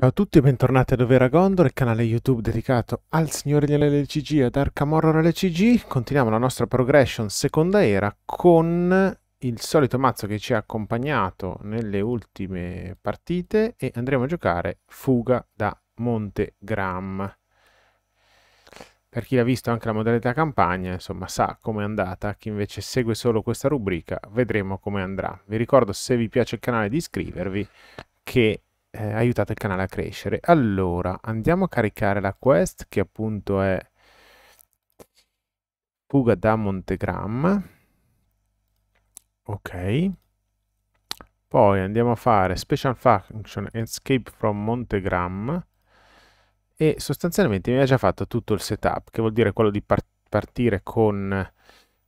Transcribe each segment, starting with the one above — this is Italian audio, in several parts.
Ciao a tutti e bentornati a Dovera Gondor, il canale YouTube dedicato al Signore LCG e ad Arkham Horror LCG. Continuiamo la nostra progression seconda era con il solito mazzo che ci ha accompagnato nelle ultime partite e andremo a giocare Fuga da Monte Gram. Per chi l'ha visto anche la modalità campagna, insomma, sa com'è andata. Chi invece segue solo questa rubrica, vedremo come andrà. Vi ricordo, se vi piace il canale, di iscrivervi, che eh, aiutate il canale a crescere. Allora, andiamo a caricare la quest che appunto è Fuga da Montegram. Ok. Poi andiamo a fare Special Function Escape from Montegram e sostanzialmente mi ha già fatto tutto il setup, che vuol dire quello di par partire con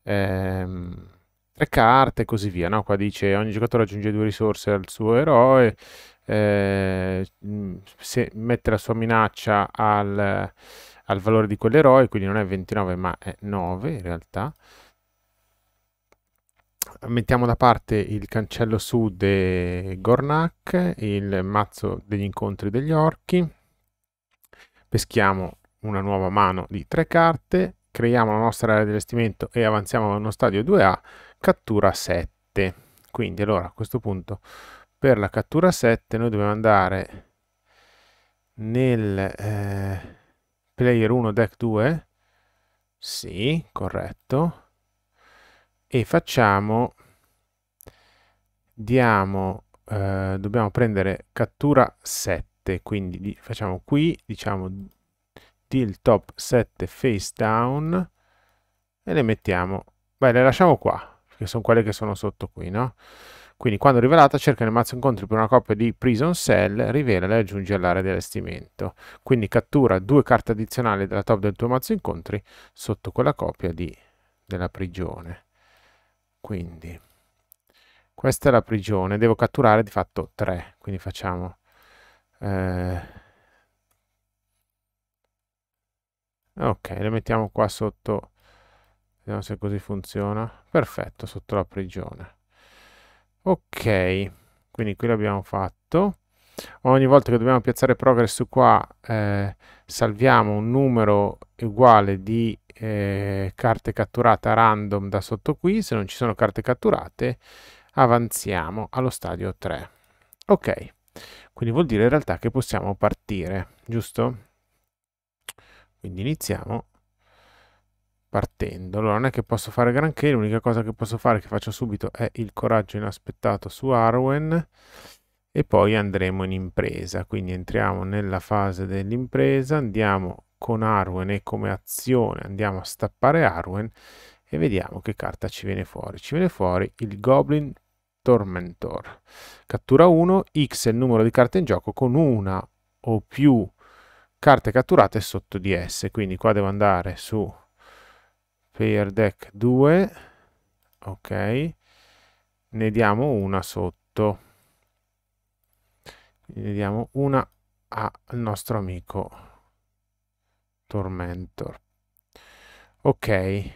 ehm, tre carte e così via. No? Qua dice ogni giocatore aggiunge due risorse al suo eroe, eh, mm, se mette la sua minaccia al, al valore di quell'eroe, quindi non è 29 ma è 9 in realtà. Mettiamo da parte il cancello su de Gornak, il mazzo degli incontri degli orchi. Peschiamo una nuova mano di tre carte, creiamo la nostra area di allestimento e avanziamo a uno stadio 2A, cattura 7. Quindi allora a questo punto per la cattura 7 noi dobbiamo andare nel eh, player 1 deck 2 sì corretto e facciamo diamo eh, dobbiamo prendere cattura 7 quindi facciamo qui diciamo deal top 7 face down e le mettiamo beh le lasciamo qua che sono quelle che sono sotto qui no quindi quando rivelata cerca nel mazzo incontri per una coppia di Prison Cell, rivelala e aggiunge all'area di allestimento. Quindi cattura due carte addizionali della top del tuo mazzo incontri sotto quella coppia di, della prigione. Quindi questa è la prigione, devo catturare di fatto tre, quindi facciamo... Eh, ok, le mettiamo qua sotto, vediamo se così funziona. Perfetto, sotto la prigione ok quindi qui l'abbiamo fatto ogni volta che dobbiamo piazzare progress qua eh, salviamo un numero uguale di eh, carte catturate a random da sotto qui se non ci sono carte catturate avanziamo allo stadio 3 ok quindi vuol dire in realtà che possiamo partire giusto quindi iniziamo partendo. Allora non è che posso fare granché, l'unica cosa che posso fare che faccio subito è il coraggio inaspettato su Arwen e poi andremo in impresa. Quindi entriamo nella fase dell'impresa, andiamo con Arwen e come azione andiamo a stappare Arwen e vediamo che carta ci viene fuori. Ci viene fuori il Goblin Tormentor. Cattura 1, X è il numero di carte in gioco con una o più carte catturate sotto di esse. Quindi qua devo andare su per deck 2 ok ne diamo una sotto ne diamo una al nostro amico tormentor ok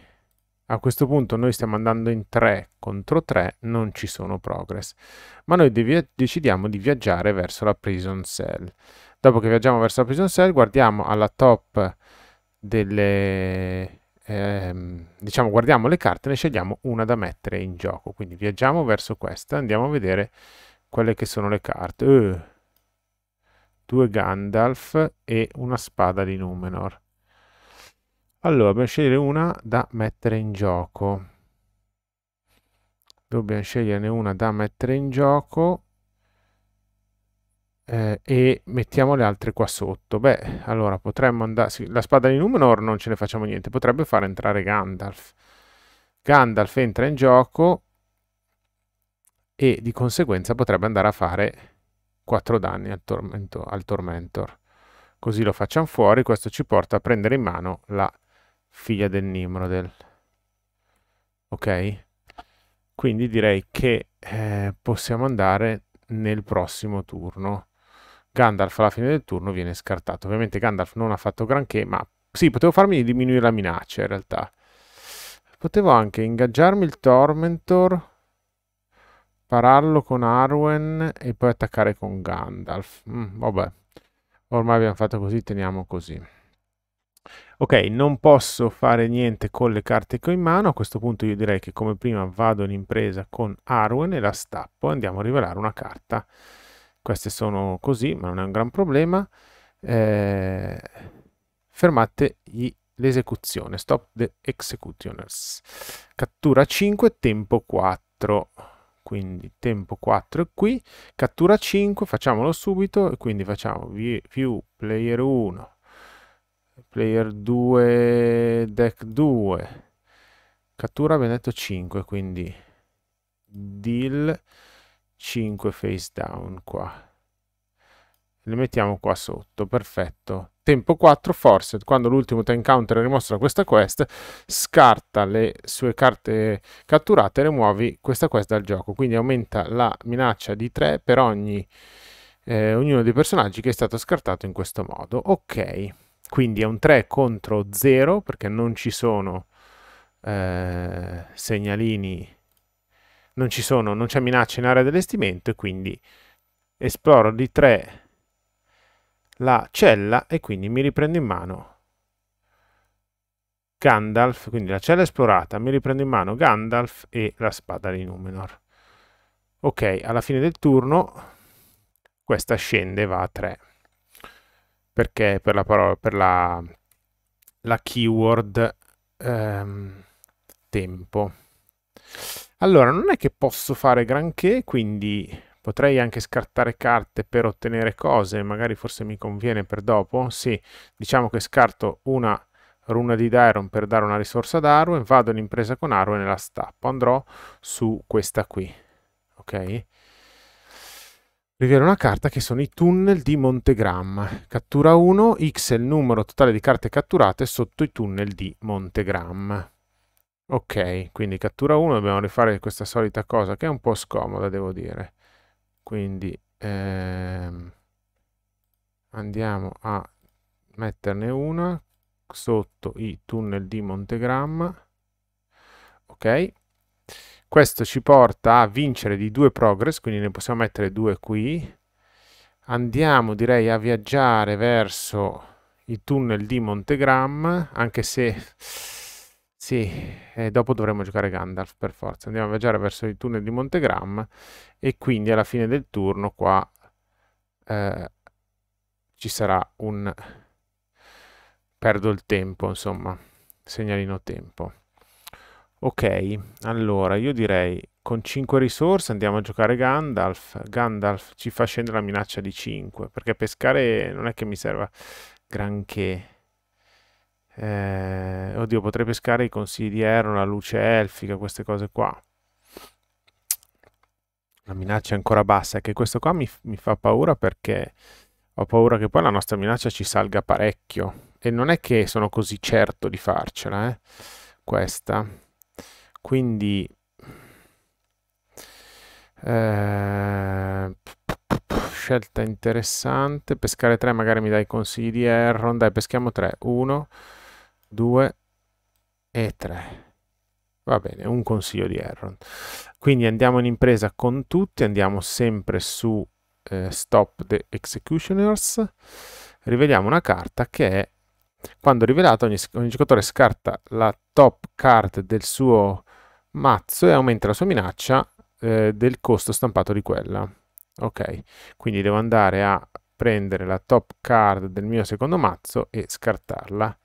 a questo punto noi stiamo andando in 3 contro 3, non ci sono progress. Ma noi decidiamo di viaggiare verso la prison cell. Dopo che viaggiamo verso la prison cell, guardiamo alla top delle ehm, diciamo guardiamo le carte e ne scegliamo una da mettere in gioco quindi viaggiamo verso questa andiamo a vedere quelle che sono le carte uh, due Gandalf e una spada di Numenor allora dobbiamo scegliere una da mettere in gioco dobbiamo sceglierne una da mettere in gioco eh, e mettiamo le altre qua sotto. Beh, allora potremmo andare... Sì, la spada di Numenor non ce ne facciamo niente, potrebbe far entrare Gandalf. Gandalf entra in gioco e di conseguenza potrebbe andare a fare 4 danni al, tormento, al Tormentor. Così lo facciamo fuori, questo ci porta a prendere in mano la figlia del Nimrodel. Ok? Quindi direi che eh, possiamo andare nel prossimo turno. Gandalf alla fine del turno viene scartato. Ovviamente Gandalf non ha fatto granché, ma sì, potevo farmi diminuire la minaccia in realtà. Potevo anche ingaggiarmi il Tormentor, pararlo con Arwen e poi attaccare con Gandalf. Mm, vabbè, ormai abbiamo fatto così, teniamo così. Ok, non posso fare niente con le carte che ho in mano, a questo punto io direi che come prima vado in impresa con Arwen e la stappo e andiamo a rivelare una carta queste sono così ma non è un gran problema eh, fermate l'esecuzione stop the executioners cattura 5 tempo 4 quindi tempo 4 è qui cattura 5 facciamolo subito e quindi facciamo view player 1 player 2 deck 2 cattura abbiamo detto 5 quindi deal 5 face down qua le mettiamo qua sotto, perfetto. Tempo 4, forse, quando l'ultimo time counter è rimosso da questa quest, scarta le sue carte catturate e rimuovi questa quest dal gioco. Quindi aumenta la minaccia di 3 per ogni, eh, ognuno dei personaggi che è stato scartato in questo modo. Ok, quindi è un 3 contro 0 perché non ci sono eh, segnalini non ci sono, non c'è minaccia in area dell'estimento e quindi esploro di 3 la cella e quindi mi riprendo in mano Gandalf, quindi la cella esplorata, mi riprendo in mano Gandalf e la spada di Numenor. Ok, alla fine del turno questa scende va a 3 perché per la, parola, per la, la keyword ehm, tempo. Allora, non è che posso fare granché, quindi potrei anche scartare carte per ottenere cose, magari forse mi conviene per dopo. Sì, diciamo che scarto una runa di Dairon per dare una risorsa ad Arwen, vado in impresa con Arwen e la stappo. Andrò su questa qui, ok? Rivela una carta che sono i tunnel di Montegram. Cattura 1, X è il numero totale di carte catturate sotto i tunnel di Montegram. Ok, quindi cattura 1, dobbiamo rifare questa solita cosa che è un po' scomoda, devo dire. Quindi ehm, andiamo a metterne una sotto i tunnel di Montegramma. Ok, questo ci porta a vincere di due progress, quindi ne possiamo mettere due qui. Andiamo direi a viaggiare verso i tunnel di Montegramma, anche se sì, e dopo dovremo giocare Gandalf per forza. Andiamo a viaggiare verso il tunnel di Montegram e quindi alla fine del turno qua eh, ci sarà un... perdo il tempo, insomma, segnalino tempo. Ok, allora io direi con 5 risorse andiamo a giocare Gandalf. Gandalf ci fa scendere la minaccia di 5 perché pescare non è che mi serva granché. Eh, oddio, potrei pescare i consigli di Aaron, la luce elfica, queste cose qua. La minaccia è ancora bassa, è che questo qua mi, mi fa paura perché ho paura che poi la nostra minaccia ci salga parecchio. E non è che sono così certo di farcela, eh? questa. Quindi... Eh, scelta interessante. Pescare 3 magari mi dai consigli di Erron. Dai, peschiamo 3. 1, 2 e 3. Va bene, un consiglio di Erron. Quindi andiamo in impresa con tutti, andiamo sempre su eh, Stop the Executioners, riveliamo una carta che è, quando rivelata ogni, ogni giocatore scarta la top card del suo mazzo e aumenta la sua minaccia eh, del costo stampato di quella. Ok, quindi devo andare a prendere la top card del mio secondo mazzo e scartarla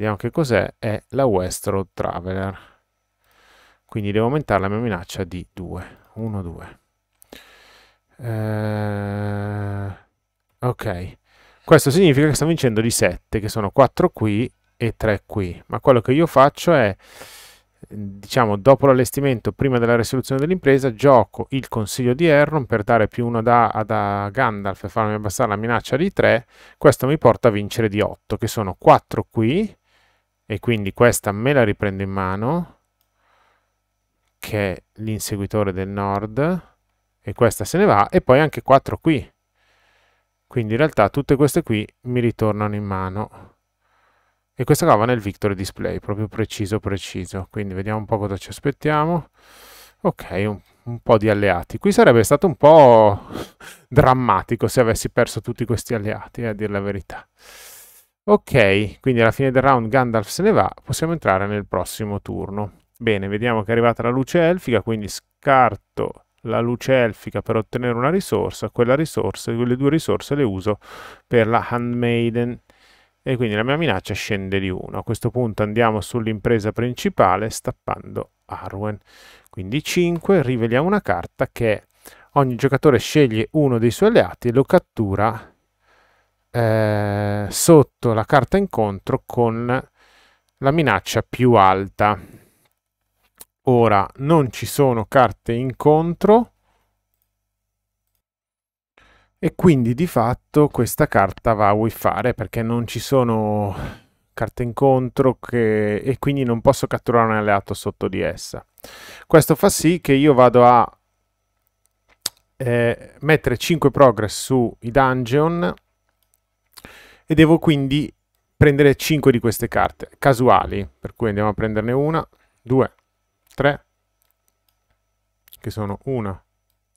Vediamo che cos'è, è la Westroad Traveler. Quindi devo aumentare la mia minaccia di 2. 1, 2. ok. Questo significa che sto vincendo di 7, che sono 4 qui e 3 qui. Ma quello che io faccio è, diciamo, dopo l'allestimento, prima della risoluzione dell'impresa, gioco il consiglio di Erron per dare più una da, a Gandalf e farmi abbassare la minaccia di 3. Questo mi porta a vincere di 8, che sono 4 qui e quindi questa me la riprendo in mano che è l'inseguitore del nord e questa se ne va e poi anche 4 qui quindi in realtà tutte queste qui mi ritornano in mano e questa qua va nel victory display proprio preciso preciso quindi vediamo un po' cosa ci aspettiamo ok un, un po' di alleati qui sarebbe stato un po' drammatico se avessi perso tutti questi alleati eh, a dire la verità Ok, quindi alla fine del round Gandalf se ne va, possiamo entrare nel prossimo turno. Bene, vediamo che è arrivata la luce elfica, quindi scarto la luce elfica per ottenere una risorsa, quella risorsa, quelle due risorse le uso per la Handmaiden e quindi la mia minaccia scende di 1. A questo punto andiamo sull'impresa principale stappando Arwen. Quindi 5, riveliamo una carta che ogni giocatore sceglie uno dei suoi alleati e lo cattura eh, sotto la carta incontro con la minaccia più alta. Ora non ci sono carte incontro e quindi di fatto questa carta va a wifare perché non ci sono carte incontro che... e quindi non posso catturare un alleato sotto di essa. Questo fa sì che io vado a eh, mettere 5 progress sui dungeon e devo quindi prendere 5 di queste carte casuali, per cui andiamo a prenderne una, due, tre, che sono una,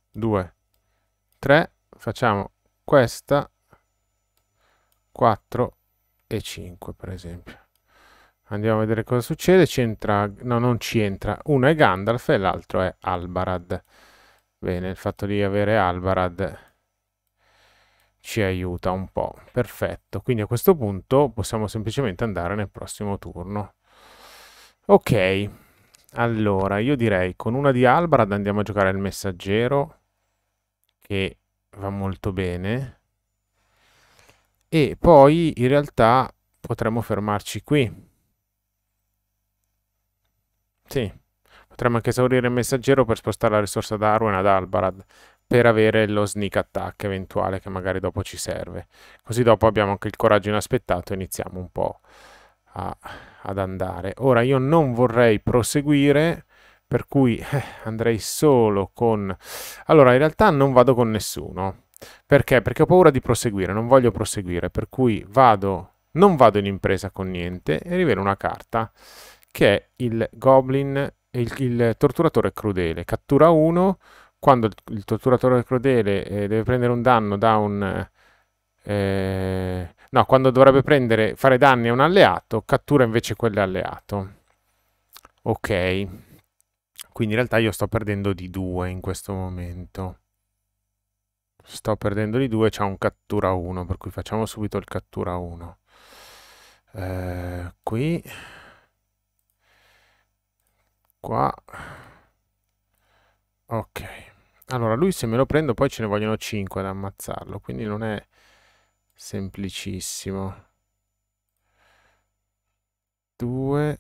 due, tre, facciamo questa, 4 e 5 per esempio. Andiamo a vedere cosa succede, c'entra, no non ci entra, uno è Gandalf e l'altro è Albarad. Bene, il fatto di avere Albarad ci aiuta un po'. Perfetto, quindi a questo punto possiamo semplicemente andare nel prossimo turno. Ok, allora io direi con una di Albarad andiamo a giocare il messaggero che va molto bene e poi in realtà potremmo fermarci qui. Sì, potremmo anche esaurire il messaggero per spostare la risorsa da Arwen ad Albarad, per avere lo sneak attack eventuale che magari dopo ci serve. Così dopo abbiamo anche il coraggio inaspettato e iniziamo un po' a, ad andare. Ora io non vorrei proseguire, per cui eh, andrei solo con... Allora in realtà non vado con nessuno. Perché? Perché ho paura di proseguire, non voglio proseguire, per cui vado, non vado in impresa con niente e rivelo una carta che è il Goblin, il, il torturatore crudele. Cattura uno quando il torturatore crudele eh, deve prendere un danno da un... Eh, no, quando dovrebbe prendere, fare danni a un alleato, cattura invece quell'alleato. Ok. Quindi in realtà io sto perdendo di 2 in questo momento. Sto perdendo di 2, c'è un cattura 1, per cui facciamo subito il cattura 1. Eh, qui. Qua. Ok. Allora, lui se me lo prendo poi ce ne vogliono 5 ad ammazzarlo, quindi non è semplicissimo. 2,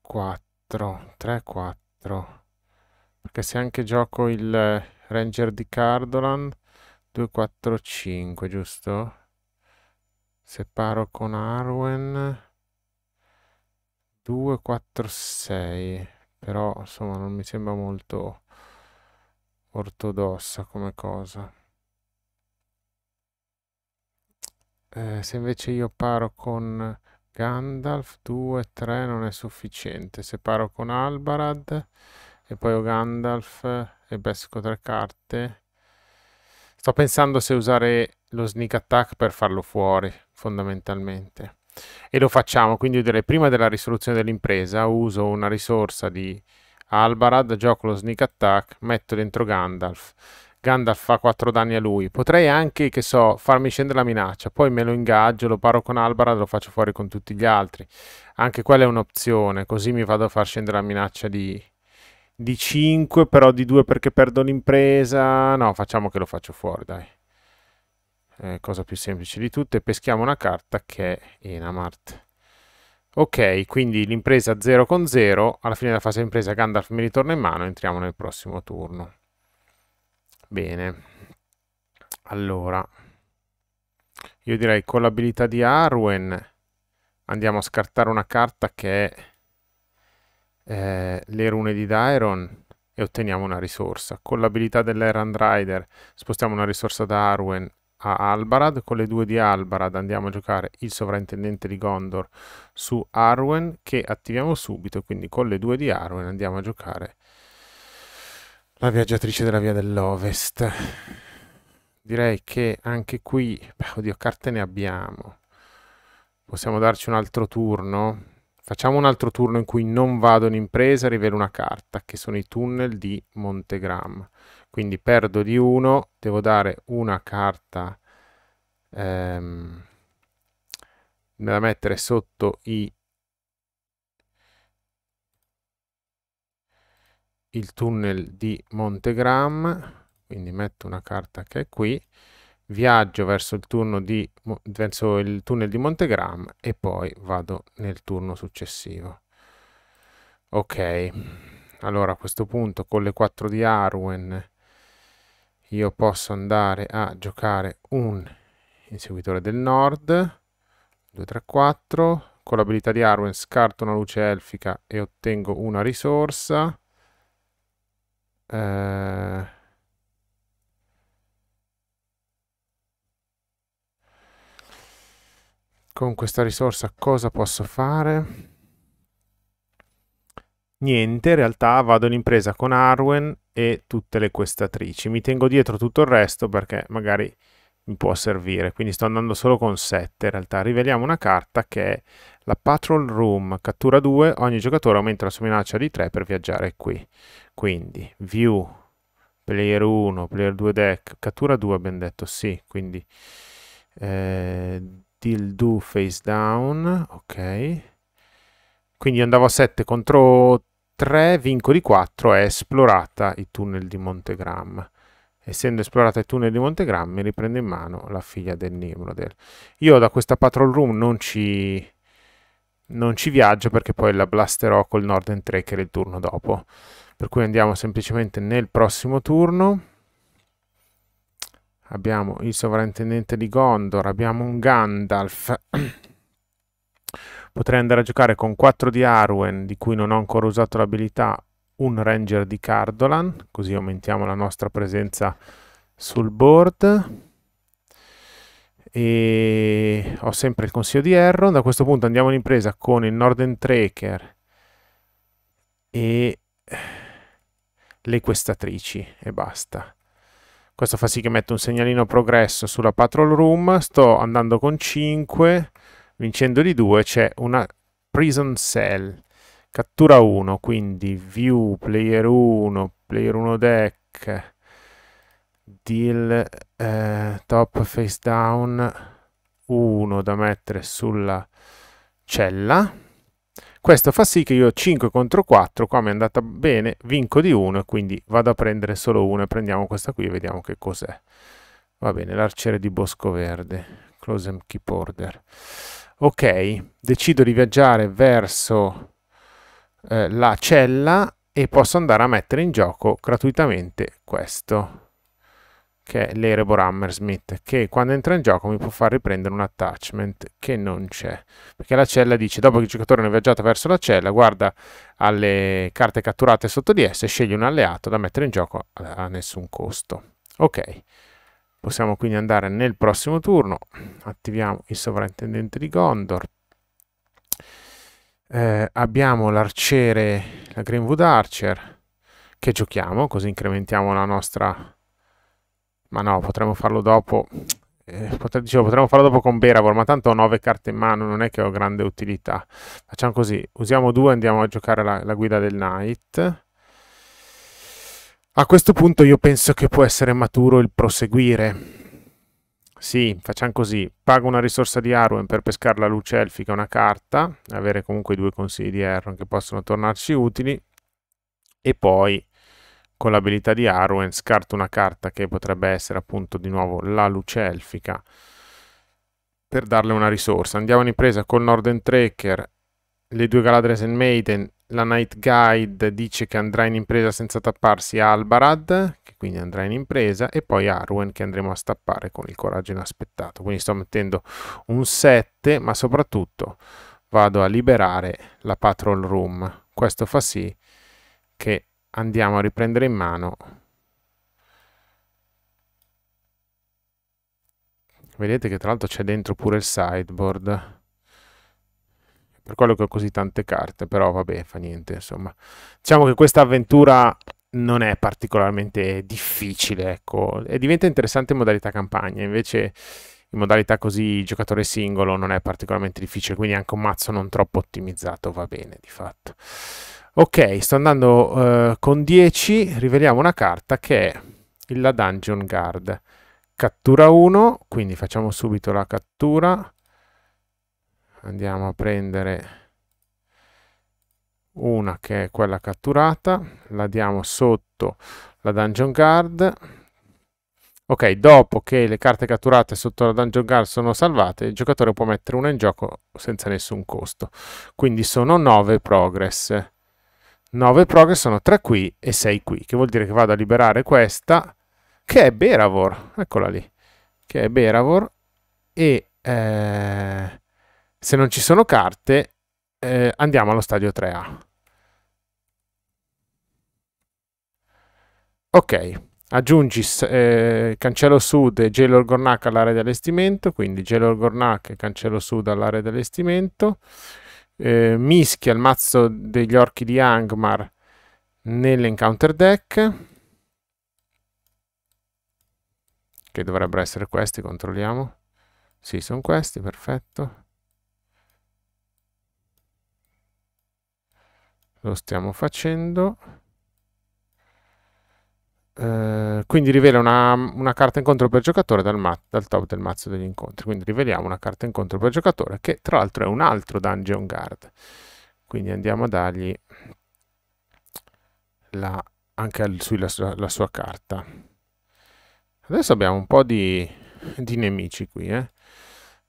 4, 3, 4. Perché se anche gioco il Ranger di Cardolan, 2, 4, 5, giusto? Separo con Arwen. 2, 4, 6. Però, insomma, non mi sembra molto ortodossa come cosa. Eh, se invece io paro con Gandalf 2, 3 non è sufficiente. Se paro con Albarad e poi ho Gandalf e pesco tre carte. Sto pensando se usare lo sneak attack per farlo fuori, fondamentalmente. E lo facciamo, quindi io direi prima della risoluzione dell'impresa uso una risorsa di Albarad, gioco lo sneak attack, metto dentro Gandalf. Gandalf fa 4 danni a lui. Potrei anche, che so, farmi scendere la minaccia, poi me lo ingaggio, lo paro con Albarad, lo faccio fuori con tutti gli altri. Anche quella è un'opzione, così mi vado a far scendere la minaccia di, di 5, però di 2 perché perdo l'impresa. No, facciamo che lo faccio fuori, dai. Eh, cosa più semplice di tutte, peschiamo una carta che è Enamart. Ok, quindi l'impresa 0 con 0, alla fine della fase di impresa Gandalf mi ritorna in mano, entriamo nel prossimo turno. Bene, allora, io direi con l'abilità di Arwen andiamo a scartare una carta che è eh, le rune di Dairon e otteniamo una risorsa. Con l'abilità dell'Errand Rider spostiamo una risorsa da Arwen a Albarad, con le due di Albarad andiamo a giocare il sovrintendente di Gondor su Arwen che attiviamo subito, quindi con le due di Arwen andiamo a giocare la viaggiatrice della via dell'Ovest. Direi che anche qui, beh, oddio, carte ne abbiamo. Possiamo darci un altro turno. Facciamo un altro turno in cui non vado in impresa e rivelo una carta, che sono i tunnel di Montegram quindi perdo di 1, devo dare una carta ehm, da mettere sotto i, il tunnel di Montegram, quindi metto una carta che è qui, viaggio verso il, di, verso il tunnel di Montegram e poi vado nel turno successivo. Ok, allora a questo punto con le 4 di Arwen io posso andare a giocare un inseguitore del nord 2, 3, 4 con l'abilità di Arwen scarto una luce elfica e ottengo una risorsa eh... con questa risorsa cosa posso fare? Niente, in realtà vado in impresa con Arwen e tutte le questatrici. Mi tengo dietro tutto il resto perché magari mi può servire, quindi sto andando solo con 7 in realtà. Riveliamo una carta che è la Patrol Room, cattura 2, ogni giocatore aumenta la sua minaccia di 3 per viaggiare qui. Quindi view, player 1, player 2 deck, cattura 2 abbiamo detto sì, quindi eh, deal do face down, ok. Quindi andavo a 7 contro 3, vincoli 4, è esplorata i tunnel di Montegram. Essendo esplorata i tunnel di Montegram, mi riprende in mano la figlia del Nimrodel. Io da questa patrol room non ci, non ci viaggio perché poi la blasterò col Northern Tracker il turno dopo. Per cui andiamo semplicemente nel prossimo turno abbiamo il sovrintendente di Gondor, abbiamo un Gandalf, Potrei andare a giocare con 4 di Arwen, di cui non ho ancora usato l'abilità, un Ranger di Cardolan, così aumentiamo la nostra presenza sul board. E ho sempre il consiglio di Erron. Da questo punto andiamo in impresa con il Norden Tracker e le questatrici e basta. Questo fa sì che metto un segnalino progresso sulla patrol room. Sto andando con 5 vincendo di 2 c'è una prison cell cattura 1 quindi view player 1 player 1 deck deal eh, top face down 1 da mettere sulla cella questo fa sì che io 5 contro 4 qua mi è andata bene vinco di 1 quindi vado a prendere solo 1 e prendiamo questa qui e vediamo che cos'è va bene l'arciere di bosco verde close and keep order ok, decido di viaggiare verso eh, la cella e posso andare a mettere in gioco gratuitamente questo, che è l'Erebor Hammersmith, che quando entra in gioco mi può far riprendere un attachment che non c'è. Perché la cella dice, dopo che il giocatore ne è viaggiato verso la cella, guarda alle carte catturate sotto di esse e sceglie un alleato da mettere in gioco a nessun costo. Ok. Possiamo quindi andare nel prossimo turno, attiviamo il sovrintendente di Gondor, eh, abbiamo l'arciere, la Greenwood Archer, che giochiamo, così incrementiamo la nostra... Ma no, potremmo farlo dopo, eh, pot dicevo, potremmo farlo dopo con Beravor, ma tanto ho 9 carte in mano, non è che ho grande utilità. Facciamo così, usiamo due, andiamo a giocare la, la guida del Knight, a questo punto io penso che può essere maturo il proseguire. Sì, facciamo così. Pago una risorsa di Arwen per pescare la luce elfica una carta, avere comunque i due consigli di Arwen che possono tornarci utili. E poi, con l'abilità di Arwen, scarto una carta che potrebbe essere appunto di nuovo la luce elfica per darle una risorsa. Andiamo in ripresa con Norden Tracker, le due Galadresen Maiden la Night Guide dice che andrà in impresa senza tapparsi Albarad, che quindi andrà in impresa, e poi Arwen che andremo a stappare con il coraggio inaspettato. Quindi sto mettendo un 7, ma soprattutto vado a liberare la Patrol Room. Questo fa sì che andiamo a riprendere in mano Vedete che tra l'altro c'è dentro pure il sideboard per quello che ho così tante carte, però vabbè, fa niente, insomma. Diciamo che questa avventura non è particolarmente difficile, ecco, e diventa interessante in modalità campagna, invece in modalità così giocatore singolo non è particolarmente difficile, quindi anche un mazzo non troppo ottimizzato va bene di fatto. Ok, sto andando eh, con 10, riveliamo una carta che è la Dungeon Guard. Cattura 1, quindi facciamo subito la cattura andiamo a prendere una che è quella catturata, la diamo sotto la dungeon guard. Ok, dopo che le carte catturate sotto la dungeon guard sono salvate, il giocatore può mettere una in gioco senza nessun costo. Quindi sono 9 progress. 9 progress sono 3 qui e 6 qui, che vuol dire che vado a liberare questa, che è Beravor, eccola lì, che è Beravor, e eh, se non ci sono carte, eh, andiamo allo stadio 3A. Ok, aggiungi eh, cancello sud e gelo Gornac all'area di allestimento, quindi gelo Gornac e cancello sud all'area di allestimento, eh, mischia il mazzo degli orchi di Angmar nell'encounter deck, che dovrebbero essere questi, controlliamo. Sì, sono questi, perfetto. lo stiamo facendo eh, quindi rivela una, una, carta incontro per giocatore dal, dal, top del mazzo degli incontri quindi riveliamo una carta incontro per giocatore che tra l'altro è un altro dungeon guard quindi andiamo a dargli la, anche al, sulla la sua carta adesso abbiamo un po' di, di nemici qui eh?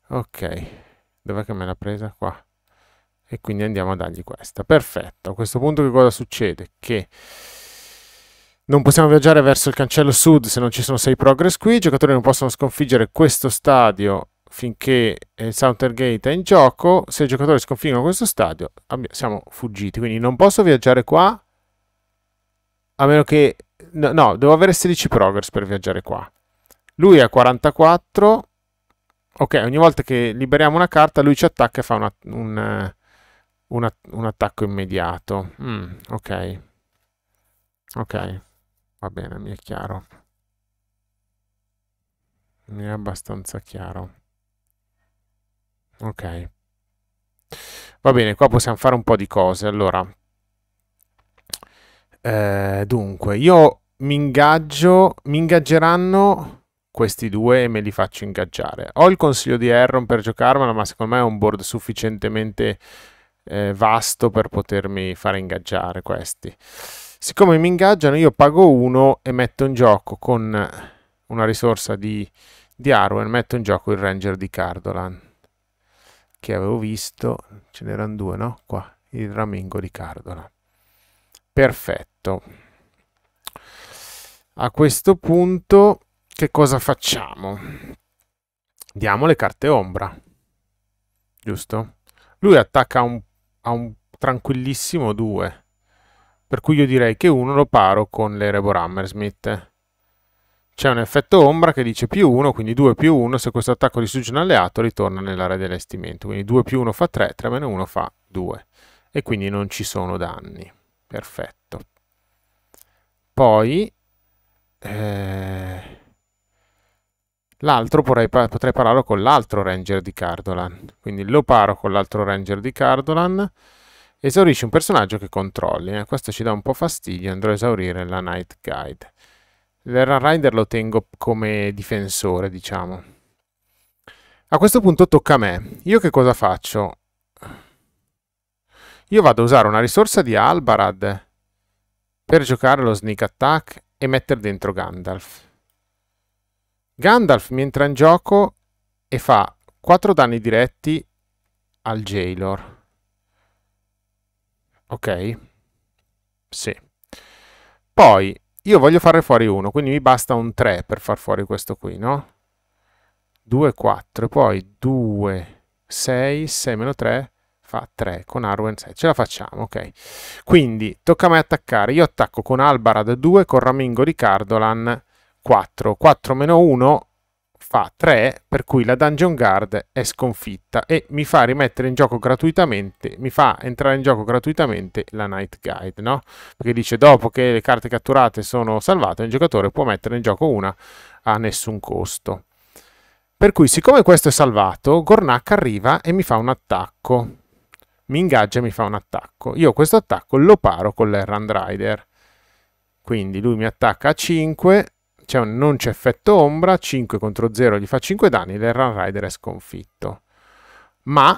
ok dov'è che me l'ha presa? qua e quindi andiamo a dargli questa. Perfetto, a questo punto che cosa succede? Che non possiamo viaggiare verso il cancello sud se non ci sono 6 progress qui, i giocatori non possono sconfiggere questo stadio finché il Southern Gate è in gioco, se i giocatori sconfiggono questo stadio siamo fuggiti, quindi non posso viaggiare qua a meno che... No, no, devo avere 16 progress per viaggiare qua. Lui ha 44. Ok, ogni volta che liberiamo una carta lui ci attacca e fa una, un, eh, un, att un attacco immediato. Mm, ok. Ok. Va bene, mi è chiaro. Mi è abbastanza chiaro. Ok. Va bene, qua possiamo fare un po' di cose. Allora, eh, dunque, io mi ingaggio, mi ingaggeranno questi due e me li faccio ingaggiare. Ho il consiglio di Erron per giocarmela, ma secondo me è un board sufficientemente eh, vasto per potermi fare ingaggiare questi. Siccome mi ingaggiano io pago uno e metto in gioco con una risorsa di, di Arwen, metto in gioco il Ranger di Cardolan che avevo visto, ce n'erano due no? Qua, il Ramingo di Cardolan. Perfetto. A questo punto che cosa facciamo? Diamo le carte ombra, giusto? Lui attacca un a un tranquillissimo 2. Per cui io direi che 1 lo paro con l'Erebor Hammersmith. C'è un effetto ombra che dice più 1, quindi 2 più 1, se questo attacco distrugge un alleato ritorna nell'area di allestimento. Quindi 2 più 1 fa 3, 3 meno 1 fa 2. E quindi non ci sono danni. Perfetto. Poi... Eh L'altro potrei, potrei pararlo con l'altro ranger di Cardolan. Quindi lo paro con l'altro ranger di Cardolan. Esaurisci un personaggio che controlli. Eh? Questo ci dà un po' fastidio. Andrò a esaurire la Night Guide. L'Errand Rider lo tengo come difensore, diciamo. A questo punto tocca a me. Io che cosa faccio? Io vado a usare una risorsa di Albarad per giocare lo sneak attack e mettere dentro Gandalf. Gandalf mi entra in gioco e fa 4 danni diretti al Jailor. Ok? Sì. Poi io voglio fare fuori uno, quindi mi basta un 3 per far fuori questo qui, no? 2, 4, poi 2, 6, 6 meno 3 fa 3 con Arwen 6. Ce la facciamo, ok? Quindi tocca a me attaccare. Io attacco con Albarad 2, con Ramingo di Cardolan 4. 4 meno 1 fa 3, per cui la Dungeon Guard è sconfitta e mi fa rimettere in gioco gratuitamente, mi fa entrare in gioco gratuitamente la Night Guide, no? Perché dice dopo che le carte catturate sono salvate, il giocatore può mettere in gioco una a nessun costo. Per cui siccome questo è salvato, Gornak arriva e mi fa un attacco. Mi ingaggia e mi fa un attacco. Io questo attacco lo paro con l'Errand Rider. Quindi lui mi attacca a 5, c'è un, non c'è effetto ombra, 5 contro 0 gli fa 5 danni e il Run Rider è sconfitto. Ma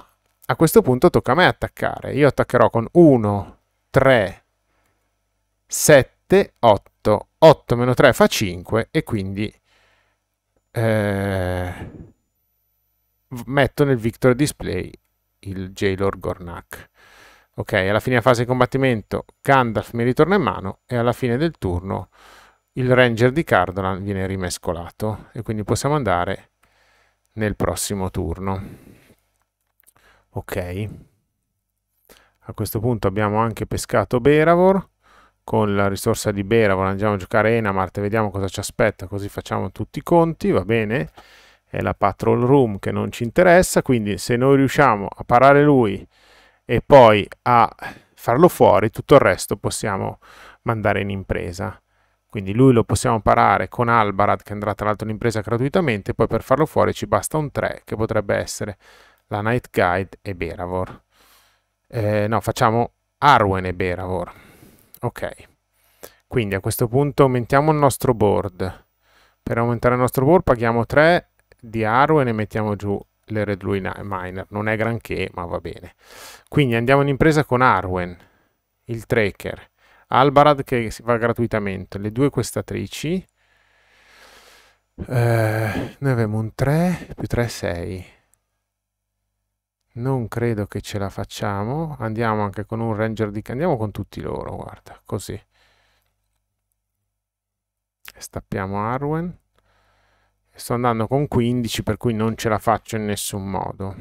a questo punto tocca a me attaccare. Io attaccherò con 1, 3, 7, 8. 8 meno 3 fa 5 e quindi eh, metto nel Victor Display il Jailor Gornak. Ok, alla fine della fase di combattimento Gandalf mi ritorna in mano e alla fine del turno il ranger di Cardolan viene rimescolato e quindi possiamo andare nel prossimo turno. Ok. A questo punto abbiamo anche pescato Beravor. Con la risorsa di Beravor andiamo a giocare Enamart e vediamo cosa ci aspetta, così facciamo tutti i conti, va bene? È la patrol room che non ci interessa, quindi se noi riusciamo a parare lui e poi a farlo fuori, tutto il resto possiamo mandare in impresa. Quindi lui lo possiamo parare con Albarad, che andrà tra l'altro in impresa gratuitamente, poi per farlo fuori ci basta un 3, che potrebbe essere la Night Guide e Beravor. Eh, no, facciamo Arwen e Beravor. Ok. Quindi a questo punto aumentiamo il nostro board. Per aumentare il nostro board paghiamo 3 di Arwen e mettiamo giù le Red Lui Miner. Non è granché, ma va bene. Quindi andiamo in impresa con Arwen, il Tracker. Albarad che va gratuitamente, le due questatrici. Eh, noi abbiamo un 3 più 3 6. Non credo che ce la facciamo. Andiamo anche con un ranger di... Andiamo con tutti loro, guarda, così. Stappiamo Arwen. Sto andando con 15, per cui non ce la faccio in nessun modo.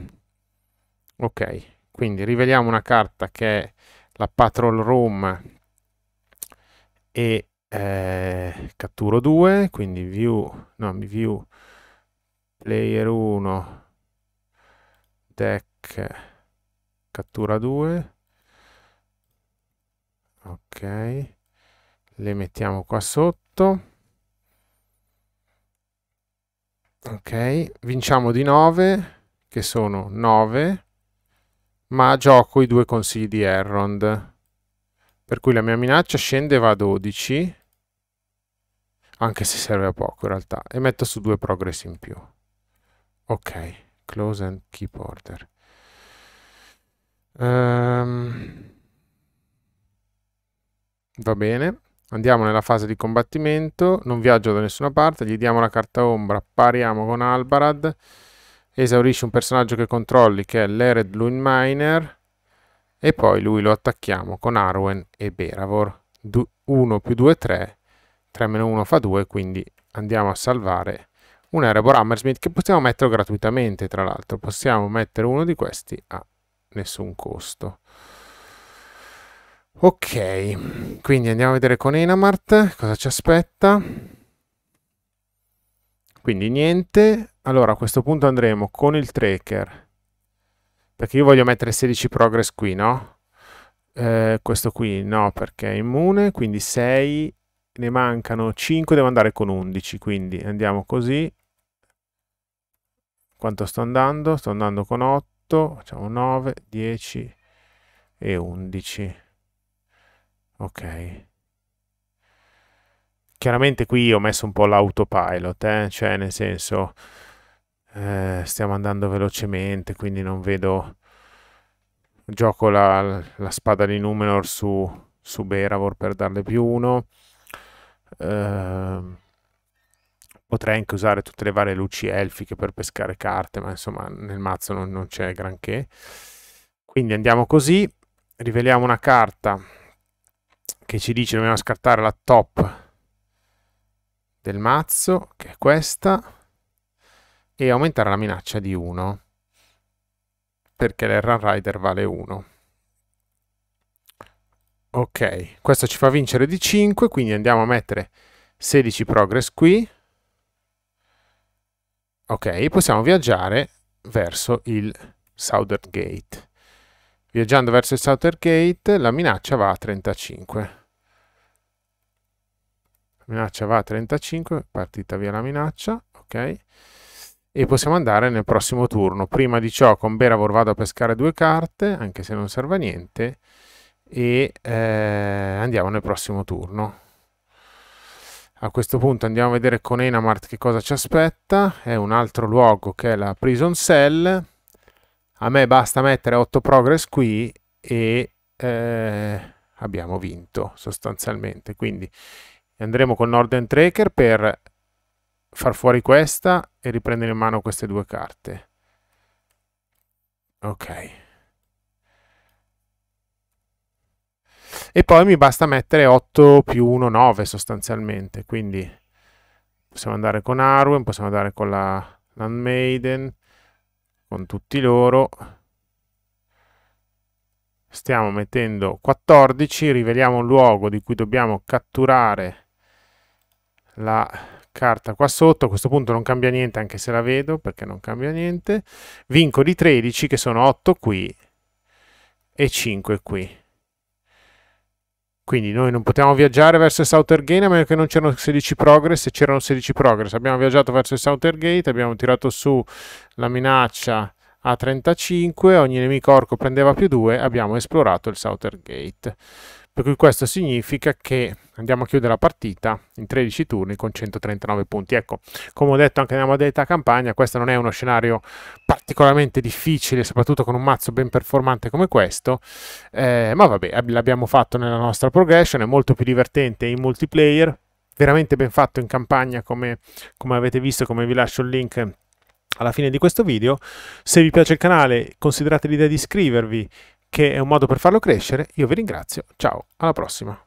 Ok, quindi riveliamo una carta che è la Patrol Room e eh, catturo 2, quindi view, no, view player 1, deck, cattura 2, ok, le mettiamo qua sotto, ok, vinciamo di 9, che sono 9, ma gioco i due consigli di Errond per cui la mia minaccia scendeva a 12, anche se serve a poco in realtà, e metto su due progress in più. Ok, close and keep order. Um, va bene, andiamo nella fase di combattimento, non viaggio da nessuna parte, gli diamo la carta ombra, pariamo con Albarad, esaurisci un personaggio che controlli che è l'Ered Luin Miner, e poi lui lo attacchiamo con Arwen e Beravor. 1 più 2 3, 3 meno 1 fa 2, quindi andiamo a salvare un Erebor Hammersmith che possiamo mettere gratuitamente, tra l'altro. Possiamo mettere uno di questi a nessun costo. Ok, quindi andiamo a vedere con Enamart cosa ci aspetta. Quindi niente. Allora a questo punto andremo con il tracker perché io voglio mettere 16 progress qui, no? Eh, questo qui no, perché è immune, quindi 6, ne mancano 5, devo andare con 11, quindi andiamo così. Quanto sto andando? Sto andando con 8, facciamo 9, 10 e 11. Ok. Chiaramente qui ho messo un po' l'autopilot, eh? cioè nel senso eh, stiamo andando velocemente, quindi non vedo... Gioco la, la spada di Numenor su, su, Beravor per darle più uno. Eh, potrei anche usare tutte le varie luci elfiche per pescare carte, ma insomma nel mazzo non, non c'è granché. Quindi andiamo così, riveliamo una carta che ci dice dobbiamo scartare la top del mazzo, che è questa e aumentare la minaccia di 1 perché l'Erran Rider vale 1. Ok, questo ci fa vincere di 5, quindi andiamo a mettere 16 progress qui. Ok, possiamo viaggiare verso il Southern Gate. Viaggiando verso il Southern Gate la minaccia va a 35. La minaccia va a 35, partita via la minaccia, ok e possiamo andare nel prossimo turno. Prima di ciò con Beravor vado a pescare due carte, anche se non serve a niente, e eh, andiamo nel prossimo turno. A questo punto andiamo a vedere con Enamart che cosa ci aspetta. È un altro luogo che è la Prison Cell. A me basta mettere 8 progress qui e eh, abbiamo vinto sostanzialmente. Quindi andremo con Norden Tracker per far fuori questa e riprendere in mano queste due carte. Ok. E poi mi basta mettere 8 più 1, 9 sostanzialmente, quindi possiamo andare con Arwen, possiamo andare con la Landmaiden, con tutti loro. Stiamo mettendo 14, riveliamo un luogo di cui dobbiamo catturare la carta qua sotto, a questo punto non cambia niente anche se la vedo perché non cambia niente, vinco di 13 che sono 8 qui e 5 qui. Quindi noi non potevamo viaggiare verso il Southern Gate a meno che non c'erano 16 progress, se c'erano 16 progress abbiamo viaggiato verso il Southern Gate, abbiamo tirato su la minaccia a 35, ogni nemico orco prendeva più 2, abbiamo esplorato il Southern Gate. Per cui questo significa che andiamo a chiudere la partita in 13 turni con 139 punti. Ecco, come ho detto anche nella modalità campagna, questo non è uno scenario particolarmente difficile, soprattutto con un mazzo ben performante come questo, eh, ma vabbè, l'abbiamo fatto nella nostra progression, è molto più divertente in multiplayer, veramente ben fatto in campagna come, come avete visto, come vi lascio il link alla fine di questo video. Se vi piace il canale considerate l'idea di iscrivervi, che è un modo per farlo crescere. Io vi ringrazio, ciao, alla prossima.